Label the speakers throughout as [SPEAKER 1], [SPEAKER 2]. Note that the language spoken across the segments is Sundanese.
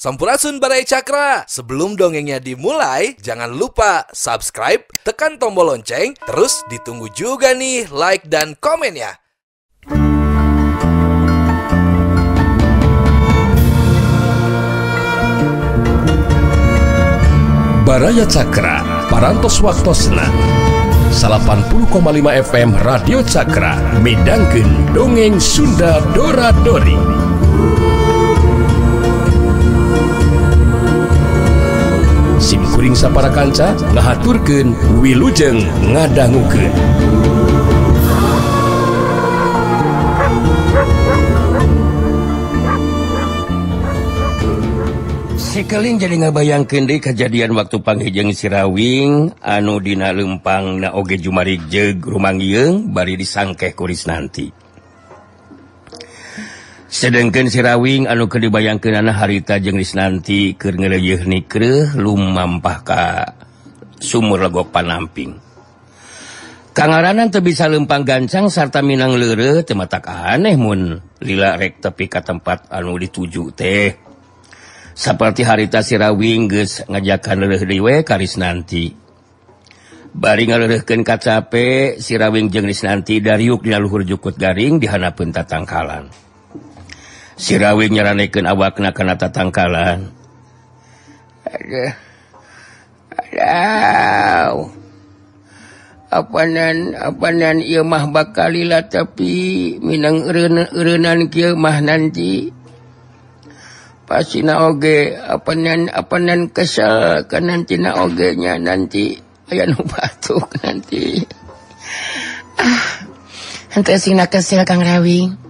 [SPEAKER 1] Sampurasun Barai Cakra. Sebelum dongengnya dimulai, jangan lupa subscribe, tekan tombol lonceng, terus ditunggu juga nih like dan komen ya. Baraya Cakra, Parantos Waktosna. 80,5 FM Radio Cakra, Medangkin, Dongeng Sunda Dora Dori. sa para kanca Nahaturkenceng ngadanggu ke sikelin jadi ngabayang ke di kejadian waktuk panggijeng sirawing Anudina Lempang naoge Jumari jeg Ruangg bari disangke kuriris nanti. q Sedegken sira Wing anu ke dibayangkan na Harta jengnis nanti ke lummpa sumur reggo panamping Kangaranan ter bisa lempang gancang sarta Minang leremataaka aneh lila rekktepi ka tempat anuli 7 tehperti harita sira Wing ngajakan lewe karis nanti Baring kacape sira W jengnis nanti dari yuknya Luhur Juku garing dihanapunta tangkalan. sirawi nyaran awak na kannata tangkalan apanan apanan mahba kalila tapi Minanmah nanti na oge apanan kan nanti na ogenya nanti ah. na kang rawi?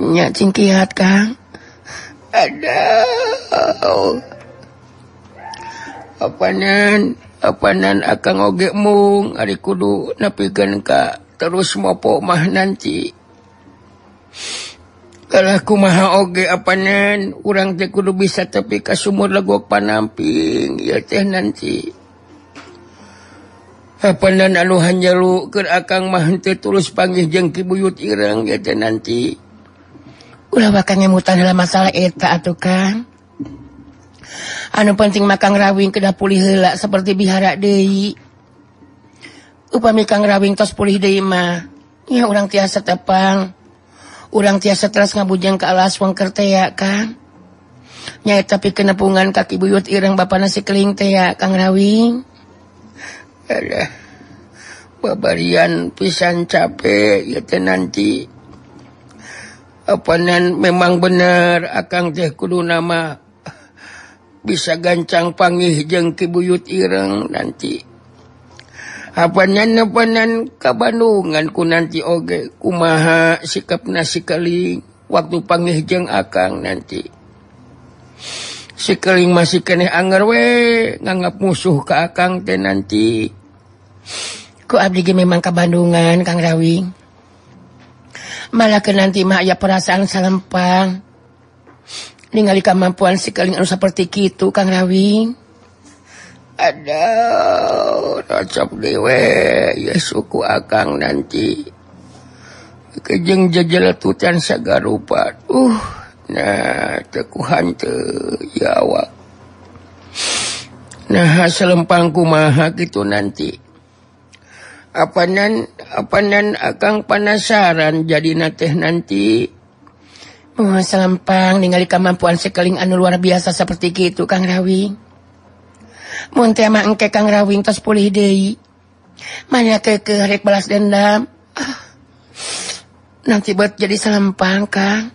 [SPEAKER 1] nyacingkihat ka ada apanan apanan akan oge mung Ari kudu naikan ka terus mo pomah na kalah ku maha oge apanan urang ja kudu bisa tapi ka sumur lagu panampingiya teh na. Kapuhan tu pan buyut irang nanti Unya mu masalaheta atau kan anu penting makanng rawwing kedahpulih helak seperti bihara De upagang rawinpulihma orang tiasa tepang urang tiasa tras ngabujang ke alas wong kertenya tapi kenepungan kaki buyut iireng ba nasikellingte Karawin Hai bearian pisan capek ya nanti apaan memang benar akan teh ku nama bisa gancang pangijeng tibuut ireng nanti apanya nean kaunganku nanti oge Umha sikap nasi kali waktu pangijeng akan nanti sikeling masih kene wep musuh Kakakang dan nanti kok memang ke Bandungan Kang Rawi mala nanti ma ya perasaan sangpang ningali kemampuan sikeling seperti itu Kang Rawi ada cococap deweku nanti kejengjatan segar rupat uh nahwa nah selempangku maha gitu nanti apanan apanan Ka panasaran jadi na nanti oh, sepang ningali kemampuan sekeling anu luar biasa seperti itu Kang Rawi Ka dendam ah. nanti buat jadi sempang Kaku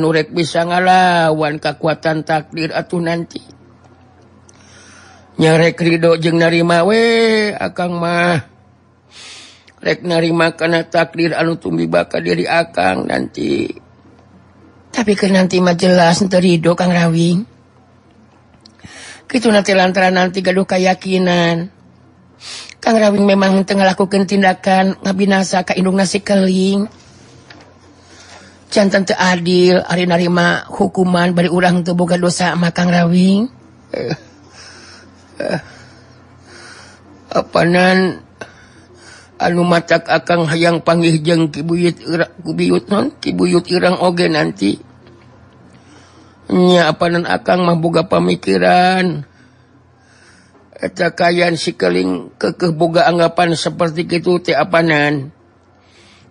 [SPEAKER 1] nurrek bisa ngalawan kekuatan takdir atuh nanti nyerekdho narimawe takdir anu diri nanti tapi nanti majelasdhouka yakinan Ka memangtengahkuken tindakan nga binsa kaung ngasikelling adil are hukumanrang do maka apanan alumacak akan hayang panggi ki irangge nanti apanan membuka pamikiranakayan sikeling ke kebogaanggapan seperti gituuti apanan.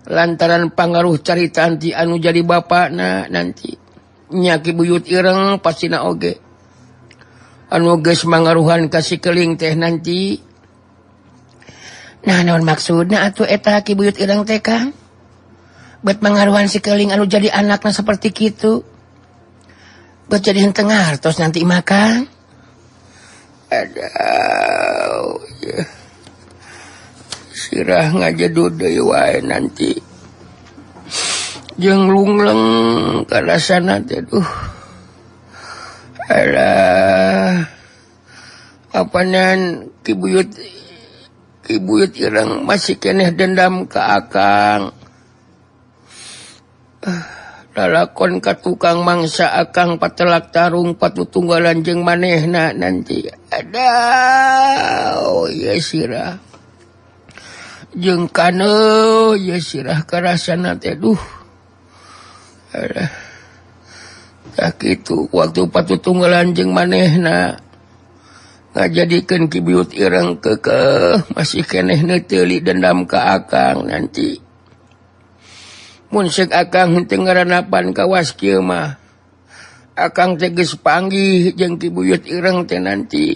[SPEAKER 1] lantaran pangaruh cari ta anu jadi bapak nah nanti nyaki buyut ireng pasti na oge an mangaruhan kasih keling teh nanti nah naon maksud Nah atuh etaki buyut iireng tegang buat pengaruhuhan sikeling anu jadi anaknya seperti gituguecadian tengah terus nanti makan ada punya nga nanti lung leng apa kiut masiheh dendamkon ka tukang mangsa akan patelak tarung patu tunggalan jeng maneh nanti adarah oh kanrahuh tak itu waktu patuh tunggalan jeng maneh na jadikan kibuut ireng ke ke masih keeh dendam nanti napan ka akan teges panggih jeng ti buyut ireng teh nanti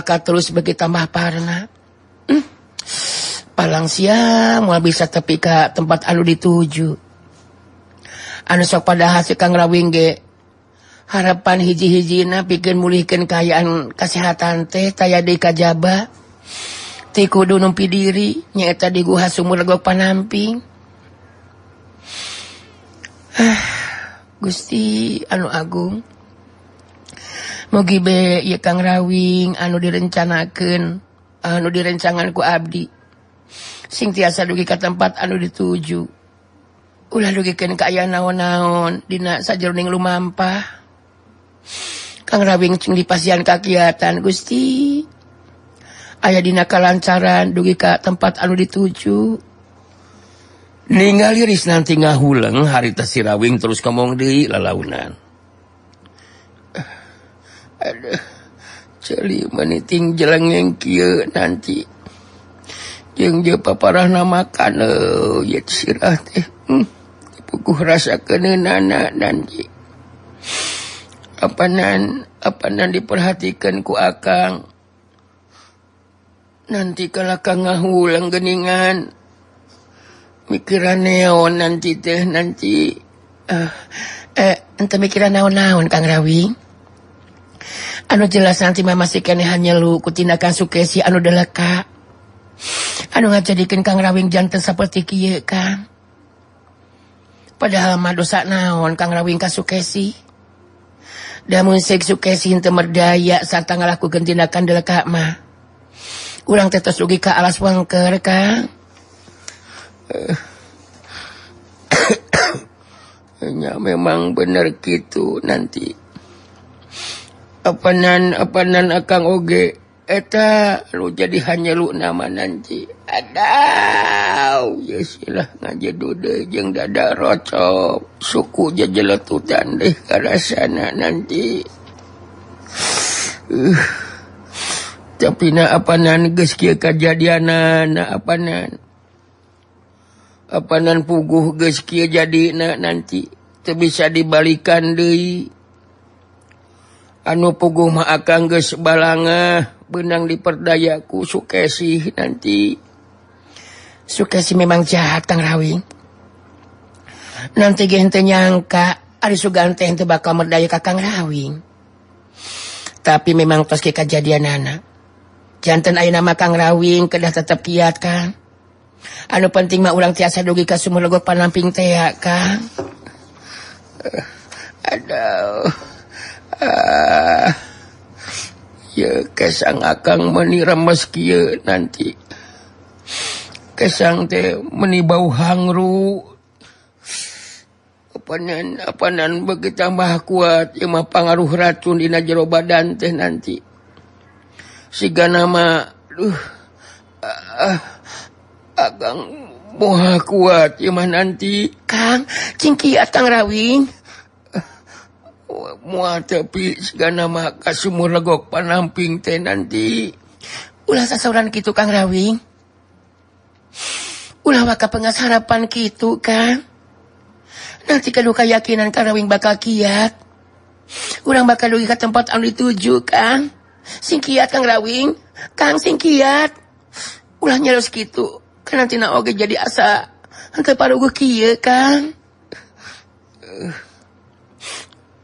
[SPEAKER 1] terus begitu tamahna hmm. palang siang mau bisa teka tempat alu dituju anusok pada has harapan hijihizina bikin muihkin kayyaan kesehatan teh taya deka jaba tidu nummpi dirinya diga panamping ah, Gusti anu Agung wing anu direncanakan anu direncanganku Abdi singtiasa dugi ke tempat anu dituju naonmpa pas kagiatan Gusti aya dina kalancaran dugi Ka tempatu ditujuris nanti nga huleng harita sirawing teruskemmong di lalaunan meniting jelang yang ki nanti parah nama kanku rasa kenji apanan apanan diperhatikanku akan nantikelaka nga hulangingan mikiraneon nanti teh nanti ah, eh, mikira naon- naun kan rawi? Anu jelas nanti masih kene hanya lu kutinakan sukesi anu kak Anu ngajadikan kang rawing jantan seperti kia kang. Padahal mah dosa naon kang rawing ka sukesi. Damun sek sukesi henteu merdaya ngalaku ngalakukeun tinakan kak ma Ulang tetes rugi kak alas wangker kang. ya memang benar gitu nanti apanan apanan akan oge eta lu jadi hanya lu nama nanti ada ngajede dadaco suku jaletutan deh ka sana nanti uh, tapi apanan geskija na apanan apanan puguh geski jadi na nanti bisa dibalikan di Anu pugung maka akan balanga benang diperdayaku sukeih nanti sukei memang jahat Kang Rawin nantinyangka suganteente bakaldayakak tapi memang jadidian nanajannten nama Ka rawwing kedah tetap kiat Ka anu penting mau ulang tiasa dugi kas panamping T ada Ah. ya ke sang Ka meniram meski nanti keang teh menibau hangru kepada panan bercambah kuat cummah pengaruh racun dina jeroba dan teh nanti siga nama lu agang ah, moha kuat cuman nanti Ka Ckiang Rawi mua tapi maka sumurgo panampinguran gitu ulang maka pengasharapan gitu kan nanti ke luka yakinan Ka bakal kiat ulang bakal ke tempat dituju kan sing kiat Kawing Kang sing kiat ulangnya terus gitu kan nantige jadi asa kan eh,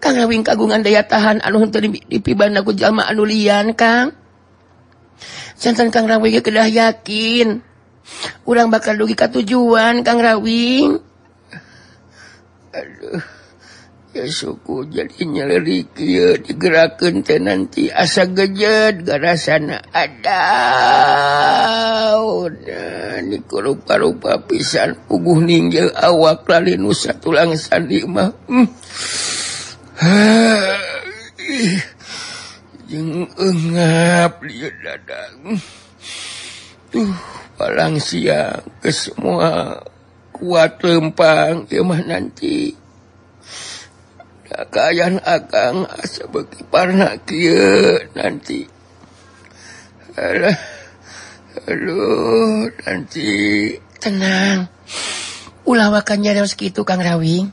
[SPEAKER 1] win kagungan daya tahan anu untuk di pibanku jamaah nulian Katan Ka yakin ulang bakal logika tujuan Kang Rawinguhku jadi nyalerik digerak kenten nanti asa gejtgara sana adaa-a pisanning awak la nusa tulang san je nga da tuh palingsia ke semua kuat lepang cummah nantikaan akan sebagaigi pernahna Ky nanti Hal nanti tenang ulawwakannya terusitu Karawin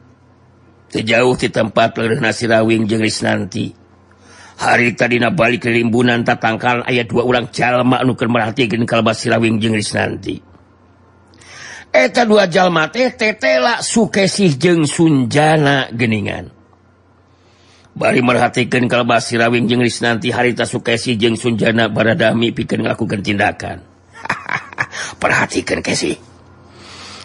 [SPEAKER 1] jauh di tempatsi Rawing jeris nanti harita di Na Bali kelimbunan takangkal ayat dua ulang merhati je nantieta mati sukeih Sunjanaingan Bal merhatikan kalau bas jengris nanti harita Sukeih jeung Sunjana badradami pikir akukentindakan ha perhatikan kasihih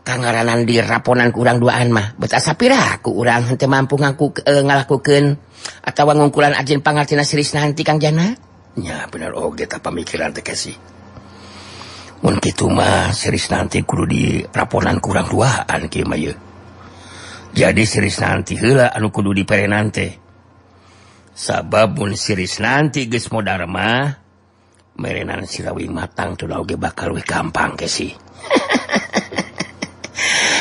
[SPEAKER 1] kang ngaan di raponan kurang duaan mah betaasa piku kurang nanti mampu ngangku eh, ngalahkuken atauwangungkulan ajin pantina siis nanti kang jananya bener oge tak pemikirankasimahris nanti kudu di raponan kurang duaan jadi seris nanti hela anu kudu di per nanti sababun siris nanti gesmodma merean sirawi matangge bakar we kamppang ke sih haha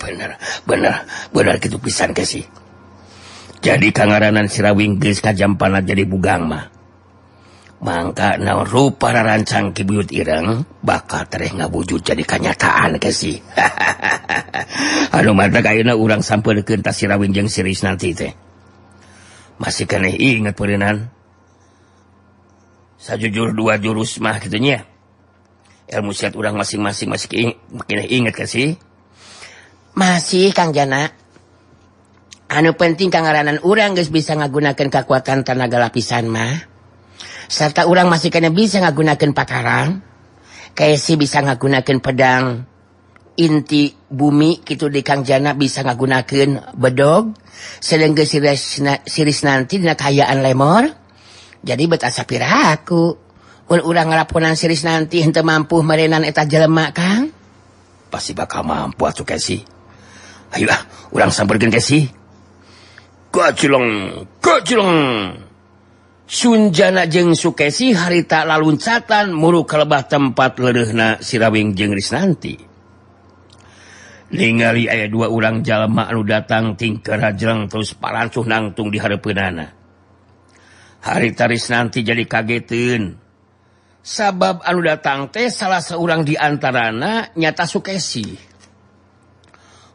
[SPEAKER 1] be bener bebenar gitu pisan kasih jadi kegaranan sira Inggris ka jam panah jadibuggama bang para rancang kiut ireng bak nga bujud jadi kanyataan kasih u nanti ingat saya jujur dua jurusmah gitunya il musyat urang masing-masing ingat kasih sih masih Ka ja anu penting kanan urang guys bisa ngagunaken kekuatan tanaga lapisan mah serta urang masih kayaknya bisa ngagunaken pakaran kayak sih bisa ngagunaken pedang inti bumi gitu di Kang janak bisa ngagunaken bedog ses nanti kayan lemor jadi betaasa pihakurang laponan seriess nanti untuk mampu merenan eta jelemak Ka pasti bakal mampu atau kasih sih ulang sa Sunjana Jeng Sukei hari tak lalu Luncatan muruh ke leah tempat leruhna sira jenggris nanti lingari ayat dua ulang Ja mau datangtingrang terus para nang di Harana hari tas nanti jadi kagetin sababu datang teh salah seorang diantarana nyata Sukei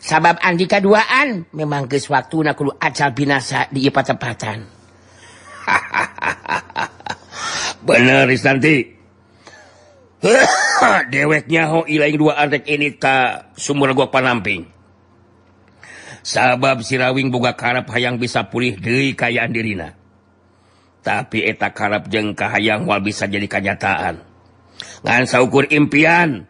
[SPEAKER 1] sabab And kaduaan memang keis waktu na binasa dipatatan bener nanti dewenya sahabat sirawing bukaep hay yang bisa pulih diri kayan dina tapi eta kalap jengngka hayang wal bisa jadi kenyataanngansa ukur impian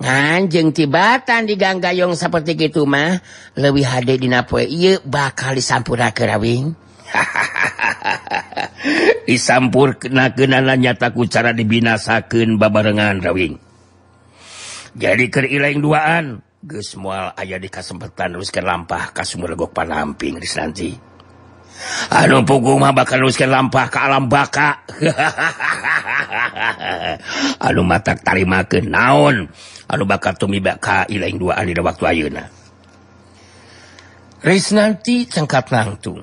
[SPEAKER 1] Anjeng batan di Ganggayong seperti gitu mah lebih had di Napo bakal disampura keurna nyata u dibinaasakenbarennganwing jadi ke duaan Gus semuaal ayah di kasempatan Rukin lampa kas panampingansi bakalkin lampa ke alam baka ha mata tarima ke naon bakar tubak waktu Ri nantingkat natung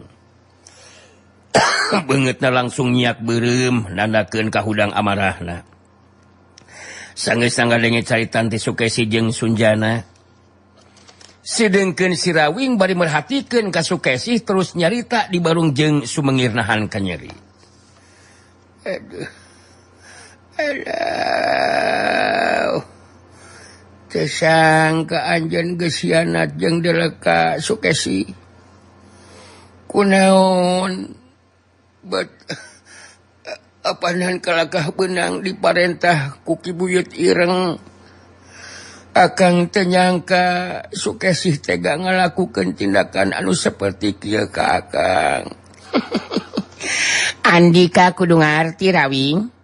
[SPEAKER 1] banget langsung niyak barem na ke kaudang amarahna sang-sangga Sukeijana sira merhatikan kas sukeih terus nyarita dibarung jeng su menggirnhan ke nyeri angngka Anjan geianat yangleka sukei Hai kunun apanan kakah benang di parentah kuki buyut ireng akannyangka sukeih teganglaku kecidakan anu seperti kia kaang Andika kunung artirawi?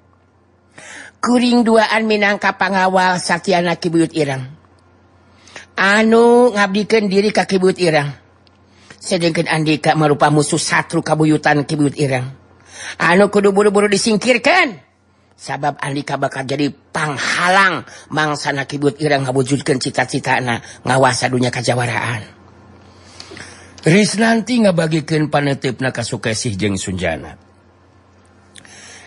[SPEAKER 1] an minangka panwal Sautrang anu ngabikan diri kakibut Irangje Andika merupa musuh satu kabuyutan kibut Irang anu buru-buru disingkirkan sabab Andli ka jadi panhalang mangsa na kibut Irang ngawujudkan cita-citana ngawasa dunya kejawaraan Ri nanti nga bagikan panetip na kasukaih Sunjana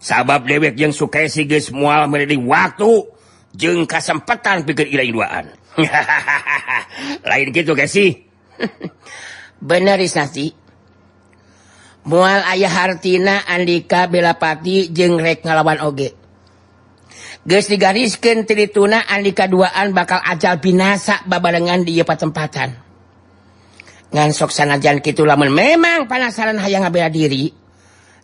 [SPEAKER 1] sabab dewek je sukaesi mual waktu je kasempatan pikir an lain giturissi mual ayah Hartina Andika belapati jerek ngalawan OG Andikaan bakal ajal binasa baba lengan di patempatan soksanajan gitu la memang panasaran hay yang bediri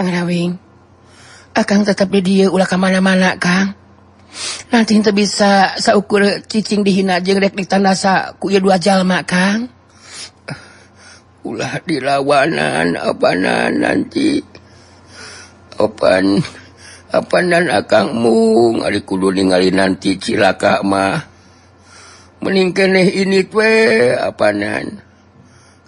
[SPEAKER 1] akan tetap ulah ke mana-mana Ka nantinta bisaukur ccing dihin ajaku dua ulah di lawanan apanan nanti Open apanan akan mu nantila mening nih ini kue apanan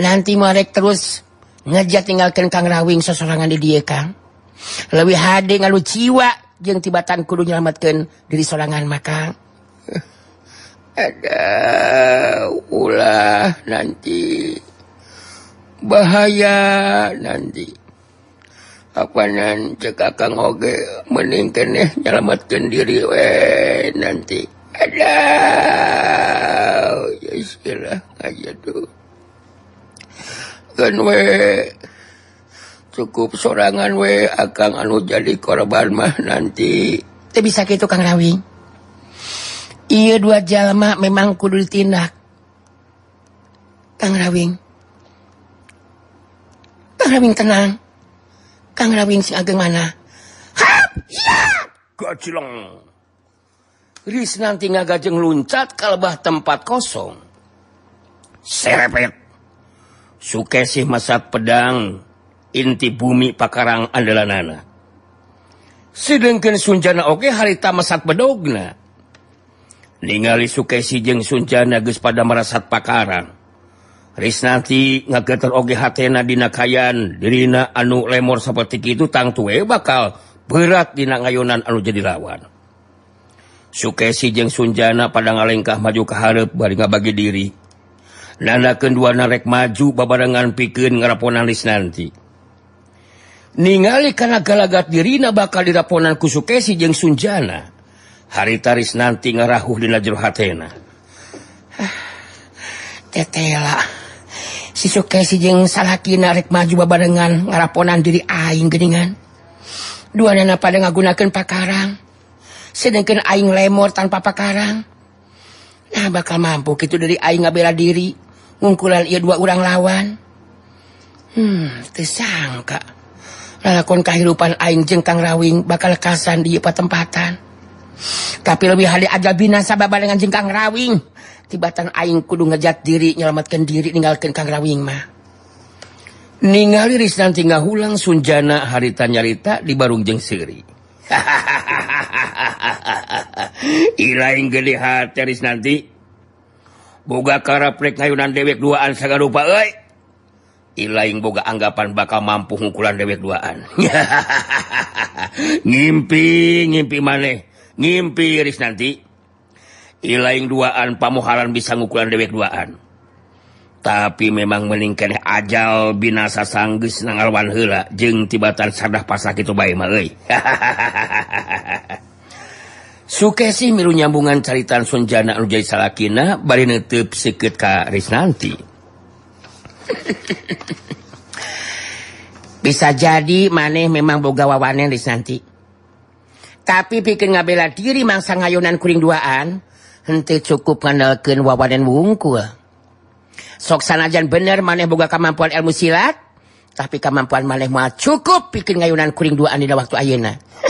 [SPEAKER 1] nanti monek terus ngaja tinggalkan Ka rawwingangan di dia Ka lebih had nga lu ciwa je tibatankulu menyelamatkan diri Solangan maka ada nanti bahaya nanti apa nantikak hoge mening menyelamatkan diri eh, nanti ada istilah aja cukup sorangan we akan anu jadi korbal mah nanti tapi bisa ya dua jalemah memang kudul tindak Ka tenang nanti gajeng loncat kal leahh tempat kosong se yang Sukeih masak pedang inti bumi pakrang adalah nanana Oke haritaak bedogna ningali Sukeesi jeung Sunjanaguspada merasa pakaran Rinati ngagetaka dina anu lemor seperti gitu tangtue bakal berat dina ngayan alu jadi rawan Sukeesi jeung sunjana pada ngalegkah maju keharep bar nggak bagi diri. kedua narek maju babangan pikir ngarapponan nantiali karena galaga dirina bakal diraponan ku Sukei jeung Sunjana haritaris nanti ngarahuh di la hat si Suke narik maju babangan ngaraponan diri aingan duana pada gun Pak Karang sedanging lemor tanpa pak Ka Nah bakal mampu gitu dari aing nga bela diri dua ulang lawanngka hmm, melakukan kehidupan Aing jengngwing bakal kassan dipatempatan tapi lebihli aja bin Ka Batang Aing kudu ngejat diri menyelamatkan diri meninggal Risnan tinggal ulang Sunjana harita nyarita di baruung Jeng Segeri halihat nanti gakara ngayunnan dewek duaan saya lupa lain boga anggapan bakal mampu ngukuran dewek 2an ngimpi ngimpi maneh ngimpi iris nanti laining duaan pamhalan bisa ngkulan dewek 2an tapi memang melingkar ajal binasa sanggis nang Alwan hila jeung batan sadah pasah itu baymak haha miru nyamban cartan Sunjana bisa jadi maneh memang boga wawanen nanti tapikir nga bela diri mangsa ngayunnan kuring duaan henti cukup waku soksanajan bener maneh buka kemampuan ilmu silat tapi kemampuan malemah cukup bikin ngayunnankering duaan dalam waktu ayena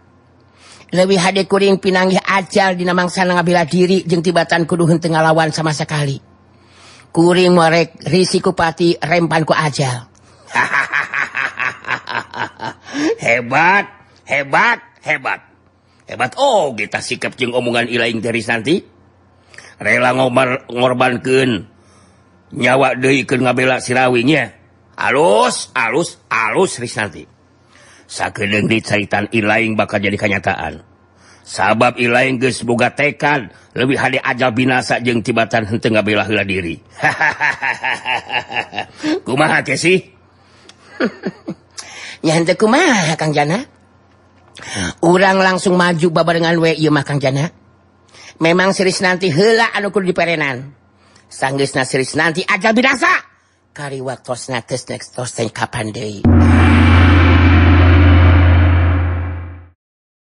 [SPEAKER 1] lebih had kuring pinanggi ajal dinamang sana ngabila diri jeung tibatan Kuduhan Ten lawan sama sekali kuringrisikupati rempanku ajal ha hebat hebat hebat hebat Oh kita sikap umngan ilang dari Sant rela ngogorban nyawala sirawiinya alus alus alus Rianti dican Ilang bakal jadi kenyataan sabab Ilanggri buga tekan lebih had aja binasa batan he bela hela diri ha kuma sih urang langsung maju baba dengan makan jana memang sers nanti hela alukur di perenan sangna nanti aja binasa kar waktu next Kapan